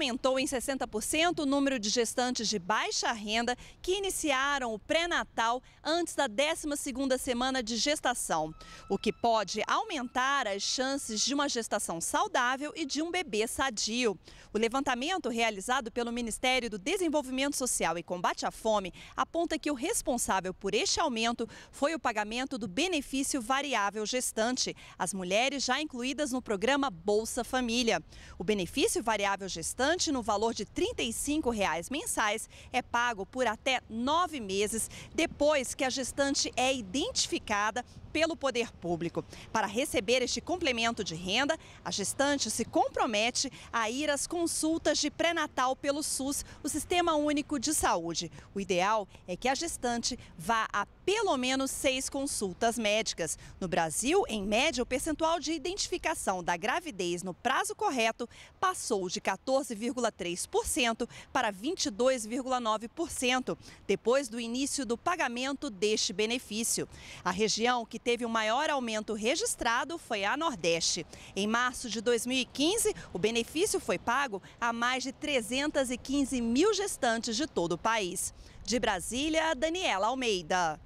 aumentou em 60% o número de gestantes de baixa renda que iniciaram o pré-natal antes da 12ª semana de gestação, o que pode aumentar as chances de uma gestação saudável e de um bebê sadio. O levantamento realizado pelo Ministério do Desenvolvimento Social e Combate à Fome aponta que o responsável por este aumento foi o pagamento do benefício variável gestante, as mulheres já incluídas no programa Bolsa Família. O benefício variável gestante montante no valor de R$ 35 reais mensais é pago por até nove meses depois que a gestante é identificada pelo poder público. Para receber este complemento de renda, a gestante se compromete a ir às consultas de pré-natal pelo SUS, o Sistema Único de Saúde. O ideal é que a gestante vá a pelo menos seis consultas médicas. No Brasil, em média, o percentual de identificação da gravidez no prazo correto passou de 14, 19,3% para 22,9% depois do início do pagamento deste benefício. A região que teve o maior aumento registrado foi a Nordeste. Em março de 2015, o benefício foi pago a mais de 315 mil gestantes de todo o país. De Brasília, Daniela Almeida.